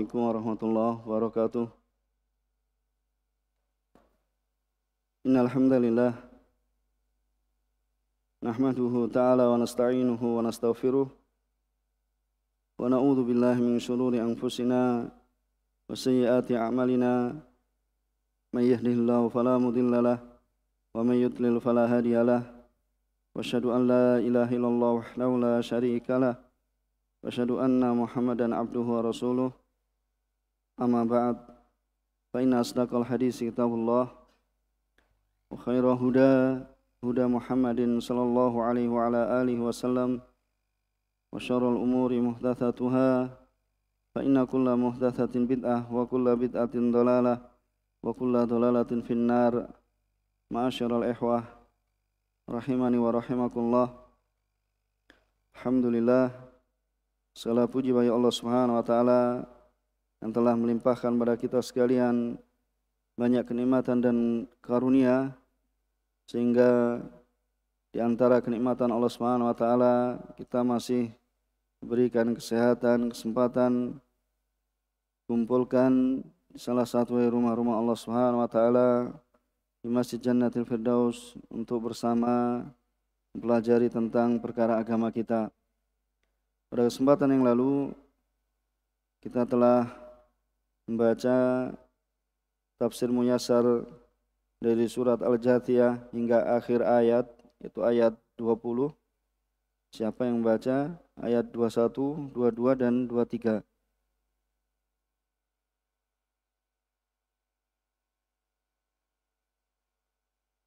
Assalamualaikum warahmatullahi wabarakatuh. Innal hamdalillah nahmaduhu ta'ala wa nasta'inuhu wa nastaghfiruh wa na'udzu billahi min shururi anfusina wa sayyiati a'malina may yahdihillahu fala mudhillalah wa may yudlil fala hadiyalah wa asyhadu an la ilaha illallah wahdahu la syarikalah Wasyhadu anna Muhammadan abduhu wa rasuluh أما بعد فإن أصدق الحديث كتاب الله وخير هدى هدى محمد صلى الله عليه وعلى آله وسلم وشر الأمور محدثاتها فإن كل محدثة بدعة وكل بدعة ضلالة وكل ضلالة في النار معاشر الإخوة rahimani wa rahimakumullah Alhamdulillah Segala puji bagi Allah Subhanahu wa taala yang telah melimpahkan pada kita sekalian banyak kenikmatan dan karunia sehingga di antara kenikmatan Allah Subhanahu wa taala kita masih berikan kesehatan, kesempatan kumpulkan salah satu rumah-rumah Allah Subhanahu wa taala di Masjid Jannatul Firdaus untuk bersama mempelajari tentang perkara agama kita. Pada kesempatan yang lalu kita telah membaca tafsir Muyasar dari surat Al-Jathiyah hingga akhir ayat, itu ayat 20. Siapa yang baca? ayat 21, 22, dan 23.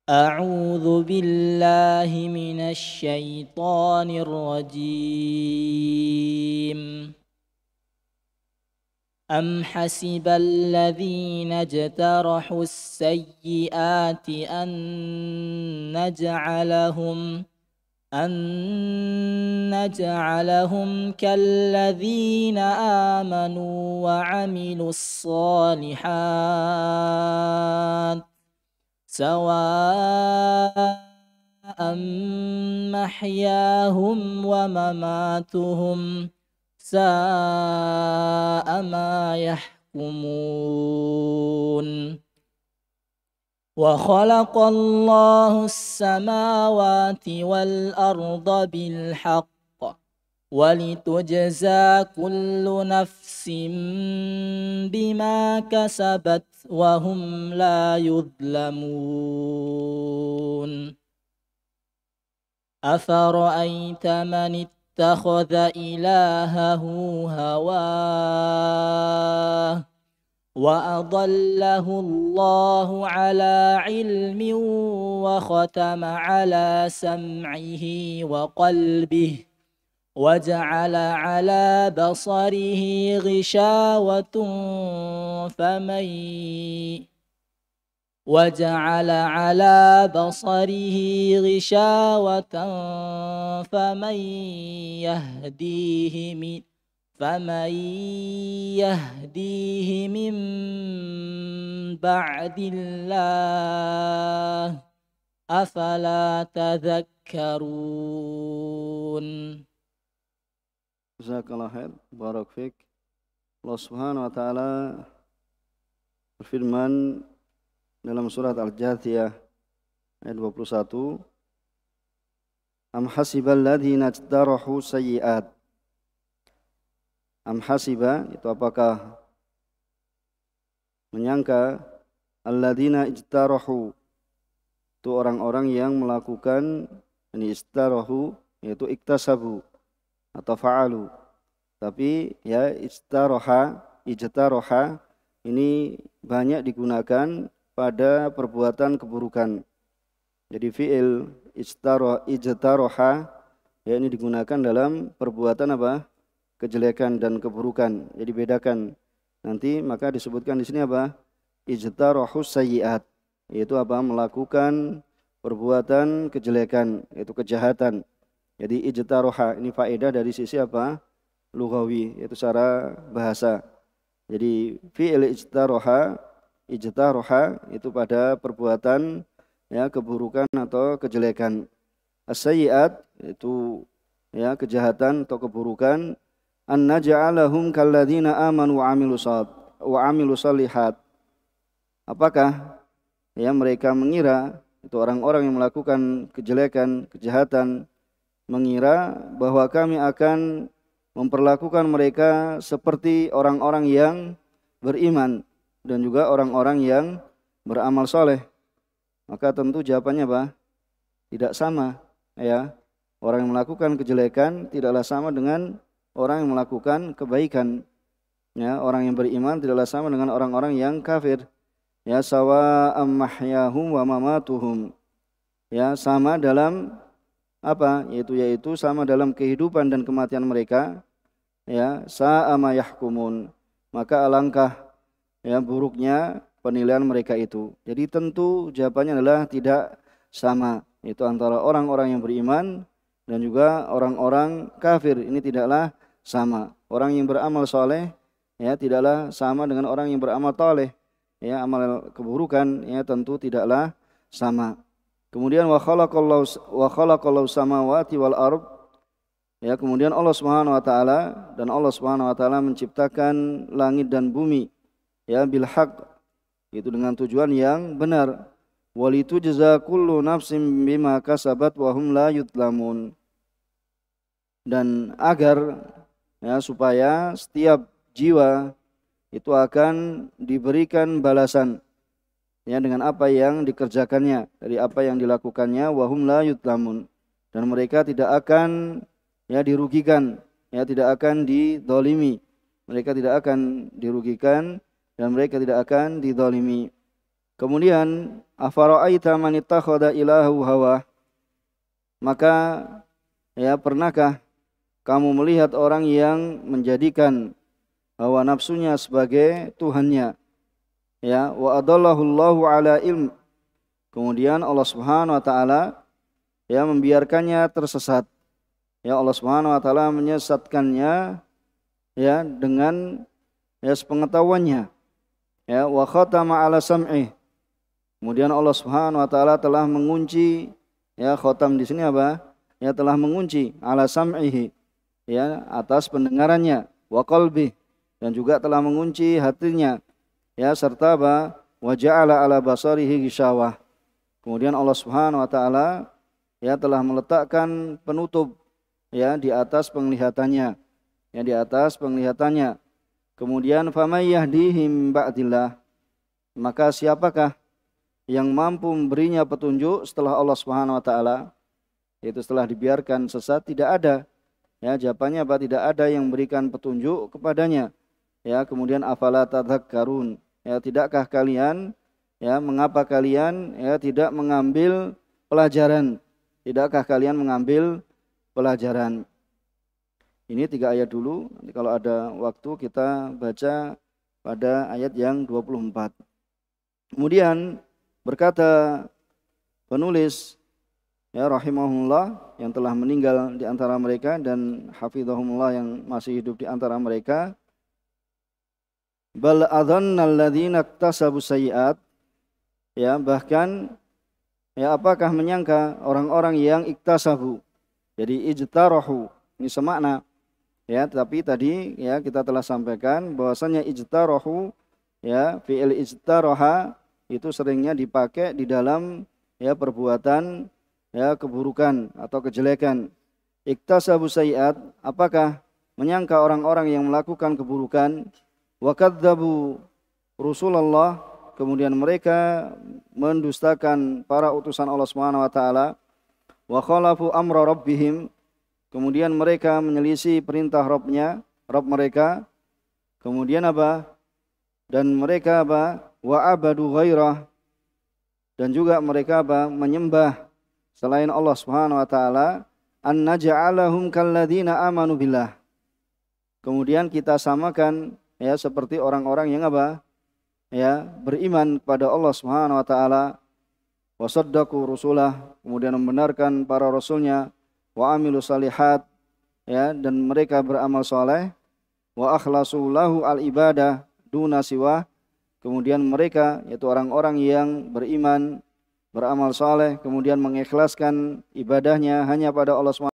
أعوذ بالله من الشيطان الرجيم أم حسب الذين اجترحوا السيئات أن نجعلهم أن نجعلهم كالذين آمنوا وعملوا الصالحات سواء محياهم ومماتهم ۖ ساء ما يحكمون وخلق الله السماوات والأرض بالحق ولتجزى كل نفس بما كسبت وهم لا يظلمون أفرأيت من اتخذ إلهه هواه وأضله الله على علم وختم على سمعه وقلبه وجعل على بصره غشاوة فمن وجعل على بصره غشاوة فمن يهديه من فمن يهديه من بعد الله أفلا تذكرون جزاك الله خير بارك فيك الله سبحانه وتعالى berfirman dalam surat Al-Jathiyah ayat 21 Am hasibal ladzina tadarahu sayyi'at Am hasiba itu apakah menyangka alladzina ijtarahu itu orang-orang yang melakukan ini istarahu yaitu iktasabu atau fa'alu tapi ya ista'roha ijtaraha ini banyak digunakan pada perbuatan keburukan. Jadi fi'il ijtaroha ya ini digunakan dalam perbuatan apa? kejelekan dan keburukan. Jadi bedakan. Nanti maka disebutkan di sini apa? ijtarahu sayyiat yaitu apa? melakukan perbuatan kejelekan yaitu kejahatan. Jadi ijtaroha ini faedah dari sisi apa? lugawi yaitu secara bahasa. Jadi fi'il ijtaroha ijtaroha itu pada perbuatan ya keburukan atau kejelekan. asyiat itu ya kejahatan atau keburukan an naj'alahum kaladina aman wa amilusal wa amilusalihat Apakah ya mereka mengira itu orang-orang yang melakukan kejelekan, kejahatan mengira bahwa kami akan memperlakukan mereka seperti orang-orang yang beriman dan juga orang-orang yang beramal soleh. Maka tentu jawabannya apa? Tidak sama ya. Orang yang melakukan kejelekan tidaklah sama dengan orang yang melakukan kebaikan. Ya, orang yang beriman tidaklah sama dengan orang-orang yang kafir. Ya, sawa ammahyahum wa mamatuhum. Ya, sama dalam apa? Yaitu yaitu sama dalam kehidupan dan kematian mereka. Ya, sa'a yahkumun. Maka alangkah ya buruknya penilaian mereka itu. Jadi tentu jawabannya adalah tidak sama itu antara orang-orang yang beriman dan juga orang-orang kafir ini tidaklah sama. Orang yang beramal soleh ya tidaklah sama dengan orang yang beramal toleh ya amal keburukan ya tentu tidaklah sama. Kemudian wa khalaqallahu wa khalaqallahu samawati wal ard ya kemudian Allah Subhanahu wa taala dan Allah Subhanahu wa taala menciptakan langit dan bumi ya bil haq itu dengan tujuan yang benar walitu jazakullu kullu nafsin bima kasabat wa hum la yutlamun dan agar ya supaya setiap jiwa itu akan diberikan balasan ya dengan apa yang dikerjakannya dari apa yang dilakukannya wahum la yutlamun dan mereka tidak akan ya dirugikan ya tidak akan didolimi mereka tidak akan dirugikan dan mereka tidak akan didolimi. Kemudian afara'aita man ittakhadha ilahu hawa maka ya pernahkah kamu melihat orang yang menjadikan hawa nafsunya sebagai tuhannya ya wa adallahu ala ilm kemudian Allah Subhanahu wa taala ya membiarkannya tersesat ya Allah Subhanahu wa taala menyesatkannya ya dengan ya sepengetahuannya ya wa khatama ala sam'i kemudian Allah Subhanahu wa taala telah mengunci ya khatam di sini apa ya telah mengunci ala sam'ihi ya atas pendengarannya wa qalbi dan juga telah mengunci hatinya ya serta apa wa ja'ala ala basarihi gishawah kemudian Allah Subhanahu wa taala ya telah meletakkan penutup ya di atas penglihatannya ya di atas penglihatannya Kemudian famay ba'dillah. Maka siapakah yang mampu memberinya petunjuk setelah Allah Subhanahu wa taala? Yaitu setelah dibiarkan sesat tidak ada. Ya, jawabannya apa? Tidak ada yang memberikan petunjuk kepadanya. Ya, kemudian afala tadhakkarun. Ya, tidakkah kalian ya mengapa kalian ya tidak mengambil pelajaran? Tidakkah kalian mengambil pelajaran? Ini tiga ayat dulu, nanti kalau ada waktu kita baca pada ayat yang 24. Kemudian berkata penulis ya rahimahullah yang telah meninggal di antara mereka dan hafizahumullah yang masih hidup di antara mereka bal adhanna alladziina iktasabu sayiat ya bahkan ya apakah menyangka orang-orang yang iktasabu jadi ijtarahu ini semakna Ya, tetapi tadi ya kita telah sampaikan bahwasanya ijtarahu ya fi'il ijtaraha itu seringnya dipakai di dalam ya perbuatan ya keburukan atau kejelekan. Iktasabu sayiat, apakah menyangka orang-orang yang melakukan keburukan wa kadzabu Rasulullah kemudian mereka mendustakan para utusan Allah Subhanahu wa taala wa khalafu amra rabbihim Kemudian mereka menyelisih perintah Robnya, Rob mereka. Kemudian apa? Dan mereka apa? Wa abadu ghairah. Dan juga mereka apa? Menyembah selain Allah Subhanahu wa taala. An naj'alahum kalladzina amanu billah. Kemudian kita samakan ya seperti orang-orang yang apa? Ya, beriman kepada Allah Subhanahu wa taala. saddaqu rusulah, kemudian membenarkan para rasulnya wa amilu salihat ya dan mereka beramal soleh wa akhlasu lahu al ibadah duna siwa kemudian mereka yaitu orang-orang yang beriman beramal soleh kemudian mengikhlaskan ibadahnya hanya pada Allah SWT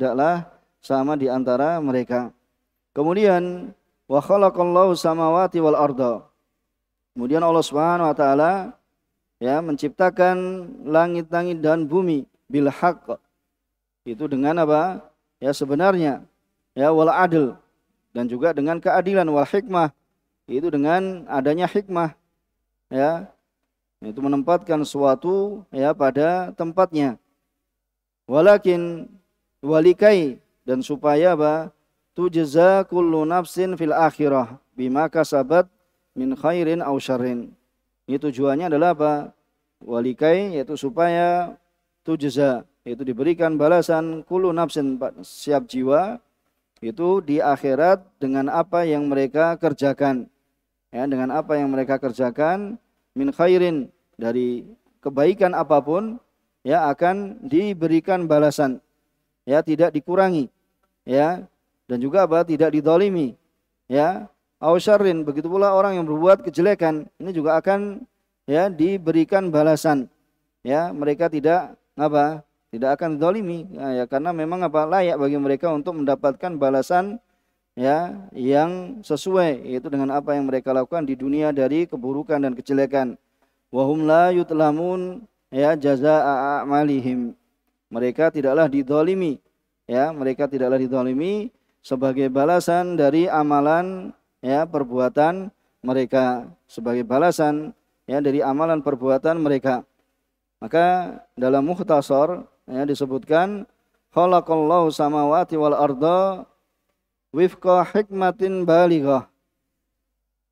tidaklah sama di antara mereka. Kemudian wa khalaqallahu samawati wal arda. Kemudian Allah Subhanahu wa taala ya menciptakan langit-langit dan bumi bil haqq. Itu dengan apa? Ya sebenarnya ya wal adl dan juga dengan keadilan wal hikmah. Itu dengan adanya hikmah ya. Itu menempatkan suatu ya pada tempatnya. Walakin walikai dan supaya apa tujza kullu nafsin fil akhirah bima kasabat min khairin aw syarrin. Ini tujuannya adalah apa? Walikai yaitu supaya tujza yaitu diberikan balasan kullu nafsin siap jiwa itu di akhirat dengan apa yang mereka kerjakan. Ya, dengan apa yang mereka kerjakan min khairin dari kebaikan apapun ya akan diberikan balasan ya tidak dikurangi ya dan juga apa tidak didolimi ya ausharin begitu pula orang yang berbuat kejelekan ini juga akan ya diberikan balasan ya mereka tidak apa tidak akan didolimi, ya, ya, karena memang apa layak bagi mereka untuk mendapatkan balasan ya yang sesuai yaitu dengan apa yang mereka lakukan di dunia dari keburukan dan kejelekan wahum la yutlamun ya jazaa a'malihim mereka tidaklah didolimi. Ya, mereka tidaklah didolimi sebagai balasan dari amalan ya perbuatan mereka sebagai balasan ya dari amalan perbuatan mereka. Maka dalam muhtasar ya disebutkan khalaqallahu samawati wal arda wifqa hikmatin balighah.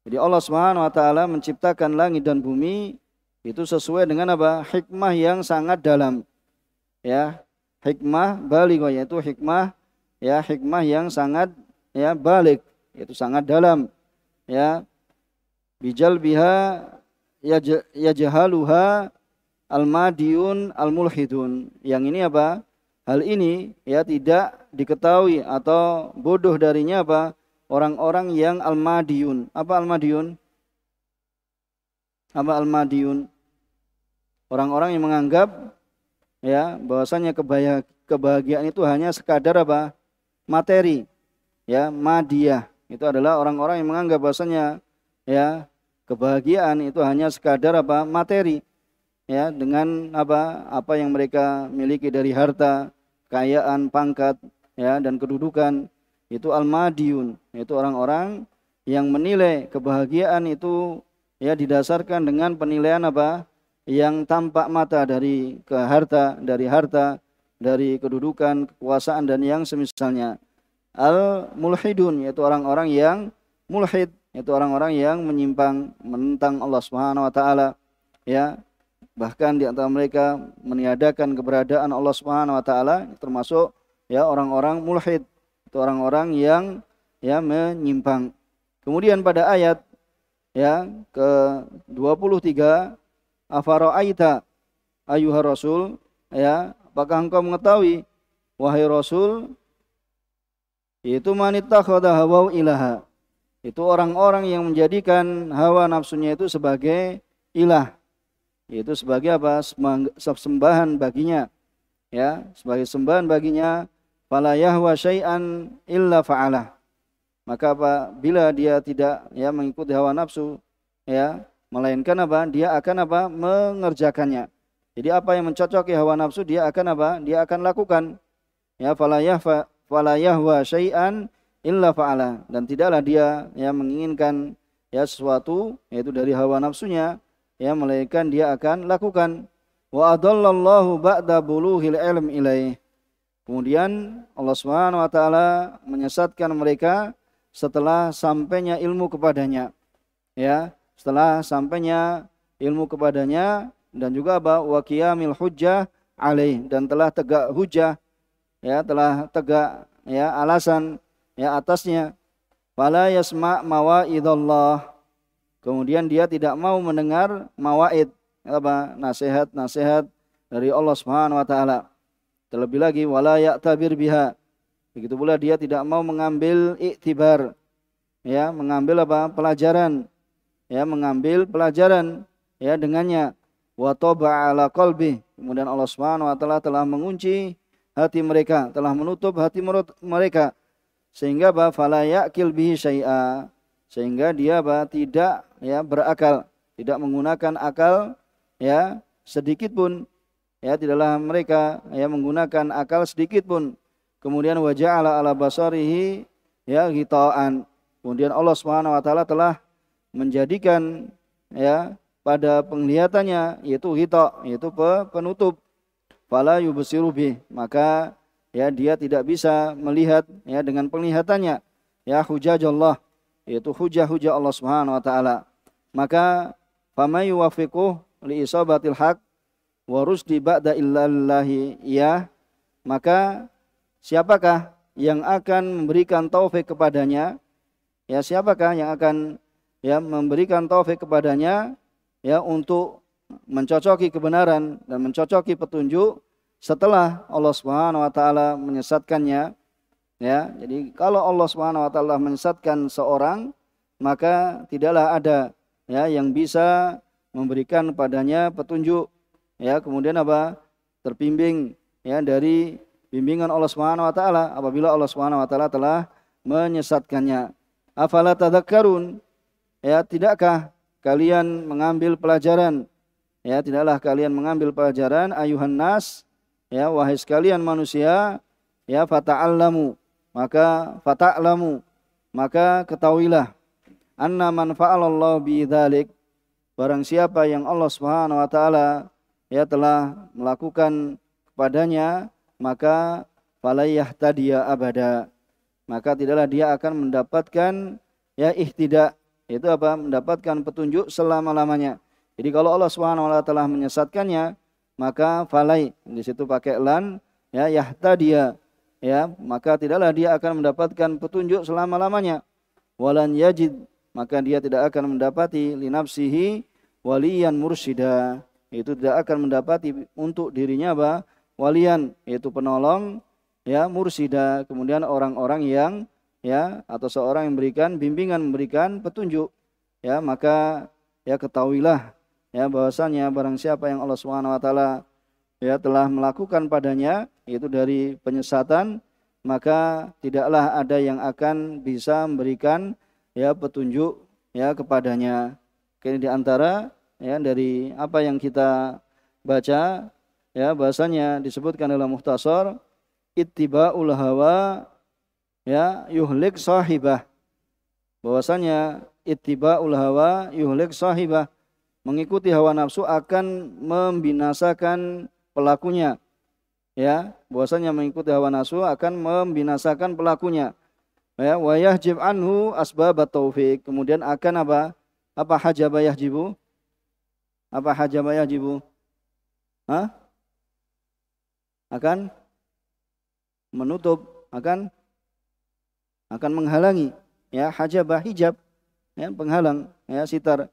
Jadi Allah Subhanahu wa taala menciptakan langit dan bumi itu sesuai dengan apa? Hikmah yang sangat dalam ya hikmah balik oh, yaitu hikmah ya hikmah yang sangat ya balik itu sangat dalam ya bijal biha jahaluha al madiun al-mulhidun yang ini apa hal ini ya tidak diketahui atau bodoh darinya apa orang-orang yang al madiun apa al madiun apa al madiun orang-orang yang menganggap ya bahwasanya kebahagiaan itu hanya sekadar apa materi ya madiah itu adalah orang-orang yang menganggap bahwasanya ya kebahagiaan itu hanya sekadar apa materi ya dengan apa apa yang mereka miliki dari harta kekayaan pangkat ya dan kedudukan itu al madiun itu orang-orang yang menilai kebahagiaan itu ya didasarkan dengan penilaian apa yang tampak mata dari keharta, dari harta, dari kedudukan, kekuasaan dan yang semisalnya. Al mulhidun yaitu orang-orang yang mulhid, yaitu orang-orang yang menyimpang menentang Allah Subhanahu wa taala. Ya, bahkan di antara mereka meniadakan keberadaan Allah Subhanahu wa taala termasuk ya orang-orang mulhid, itu orang-orang yang ya menyimpang. Kemudian pada ayat ya ke-23 afara'aita ayuha rasul ya apakah engkau mengetahui wahai rasul itu manita hawa ilaha itu orang-orang yang menjadikan hawa nafsunya itu sebagai ilah itu sebagai apa sembahan baginya ya sebagai sembahan baginya fala yahwa syai'an illa fa'alah maka apa bila dia tidak ya mengikuti hawa nafsu ya melainkan apa? Dia akan apa? mengerjakannya. Jadi apa yang mencocoki hawa nafsu dia akan apa? Dia akan lakukan. Ya falayah falayah wa syai'an illa fa'ala dan tidaklah dia yang menginginkan ya sesuatu yaitu dari hawa nafsunya ya melainkan dia akan lakukan wa adallallahu ba'da buluhil ilm ilaih kemudian Allah Subhanahu wa taala menyesatkan mereka setelah sampainya ilmu kepadanya ya setelah sampainya ilmu kepadanya dan juga apa waqiyamil hujjah alaih dan telah tegak hujjah ya telah tegak ya alasan ya atasnya wala yasma mawaidallah kemudian dia tidak mau mendengar mawaid ya, apa nasihat-nasihat dari Allah Subhanahu wa taala terlebih lagi wala ya'tabir biha begitu pula dia tidak mau mengambil iktibar ya mengambil apa pelajaran ya mengambil pelajaran ya dengannya wa taba ala qalbi kemudian Allah Subhanahu wa taala telah mengunci hati mereka telah menutup hati mereka sehingga ba fala yaqil bihi syai'a sehingga dia ba tidak ya berakal tidak menggunakan akal ya sedikit pun ya tidaklah mereka ya menggunakan akal sedikit pun kemudian wajah ala ala basarihi ya gitaan kemudian Allah Subhanahu wa taala telah menjadikan ya pada penglihatannya yaitu hitok yaitu penutup fala yubsiru maka ya dia tidak bisa melihat ya dengan penglihatannya ya hujajallah yaitu hujah-hujah Allah Subhanahu wa taala maka famay yuwafiquh li isabatil haq wa rusdi ba'da illallahi ya maka siapakah yang akan memberikan taufik kepadanya ya siapakah yang akan ya memberikan taufik kepadanya ya untuk mencocoki kebenaran dan mencocoki petunjuk setelah Allah Subhanahu wa taala menyesatkannya ya jadi kalau Allah Subhanahu wa taala menyesatkan seorang maka tidaklah ada ya yang bisa memberikan padanya petunjuk ya kemudian apa terbimbing ya dari bimbingan Allah Subhanahu wa taala apabila Allah Subhanahu wa taala telah menyesatkannya afala tadzakkarun Ya, tidakkah kalian mengambil pelajaran? Ya, tidaklah kalian mengambil pelajaran ayuhan nas, ya wahai sekalian manusia, ya fata'allamu, maka fata'lamu, maka ketahuilah anna man fa'alallahu bi dzalik barang siapa yang Allah Subhanahu wa taala ya telah melakukan kepadanya maka falayah tadiya abada maka tidaklah dia akan mendapatkan ya ihtidak itu apa? Mendapatkan petunjuk selama-lamanya. Jadi kalau Allah swt telah menyesatkannya, maka falai di situ pakai lan ya yahta dia ya maka tidaklah dia akan mendapatkan petunjuk selama-lamanya walan yajid maka dia tidak akan mendapati linapsihi walian mursida itu tidak akan mendapati untuk dirinya apa walian yaitu penolong ya mursida kemudian orang-orang yang ya atau seorang yang memberikan bimbingan memberikan petunjuk ya maka ya ketahuilah ya bahwasanya barang siapa yang Allah Subhanahu wa taala ya telah melakukan padanya itu dari penyesatan maka tidaklah ada yang akan bisa memberikan ya petunjuk ya kepadanya. Kini di antara ya dari apa yang kita baca ya bahasanya disebutkan dalam muhtasar ittiba'ul hawa ya yuhlik sahibah bahwasanya ittiba'ul hawa yuhlik sahibah mengikuti hawa nafsu akan membinasakan pelakunya ya bahwasanya mengikuti hawa nafsu akan membinasakan pelakunya ya wayah yahjib anhu asbab taufik kemudian akan apa apa hajab yahjibu apa hajab yahjibu Hah? akan menutup akan akan menghalangi ya hajabah hijab ya penghalang ya sitar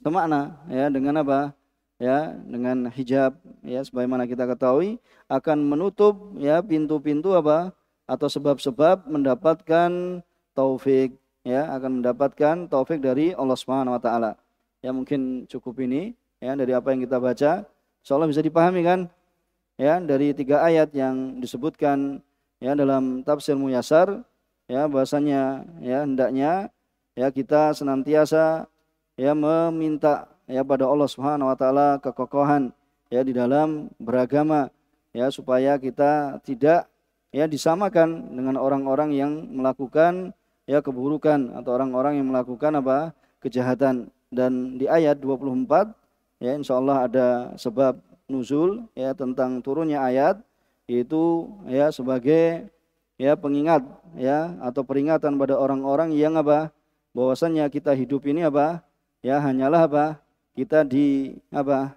semakna ya dengan apa ya dengan hijab ya sebagaimana kita ketahui akan menutup ya pintu-pintu apa atau sebab-sebab mendapatkan taufik ya akan mendapatkan taufik dari Allah Subhanahu wa taala. Ya mungkin cukup ini ya dari apa yang kita baca insyaallah bisa dipahami kan? Ya dari tiga ayat yang disebutkan ya dalam tafsir Muyasar ya bahasanya ya hendaknya ya kita senantiasa ya meminta ya pada Allah Subhanahu wa taala kekokohan ya di dalam beragama ya supaya kita tidak ya disamakan dengan orang-orang yang melakukan ya keburukan atau orang-orang yang melakukan apa kejahatan dan di ayat 24 ya Insya Allah ada sebab nuzul ya tentang turunnya ayat itu ya sebagai ya pengingat ya atau peringatan pada orang-orang yang apa bahwasannya kita hidup ini apa ya hanyalah apa kita di apa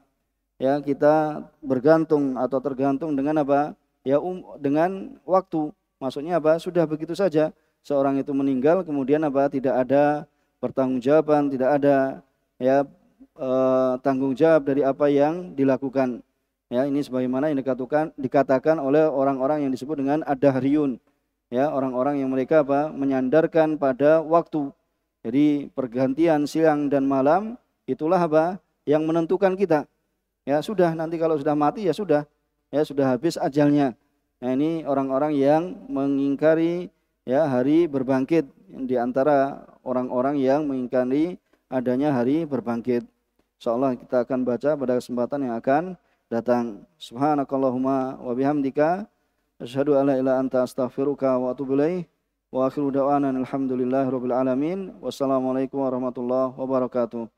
ya kita bergantung atau tergantung dengan apa ya um, dengan waktu maksudnya apa sudah begitu saja seorang itu meninggal kemudian apa tidak ada pertanggungjawaban tidak ada ya eh, tanggung jawab dari apa yang dilakukan Ya, ini sebagaimana yang dikatakan dikatakan oleh orang-orang yang disebut dengan adahriun. Ya, orang-orang yang mereka apa? menyandarkan pada waktu. Jadi pergantian siang dan malam itulah apa? yang menentukan kita. Ya, sudah nanti kalau sudah mati ya sudah. Ya, sudah habis ajalnya. Nah, ini orang-orang yang mengingkari ya hari berbangkit di antara orang-orang yang mengingkari adanya hari berbangkit. Insyaallah kita akan baca pada kesempatan yang akan datang. Subhanakallahumma wa bihamdika asyhadu alla la ilaha anta astaghfiruka wa atubu ilaih. Wa akhiru da'wana alhamdulillahi alamin. Wassalamualaikum warahmatullahi wabarakatuh.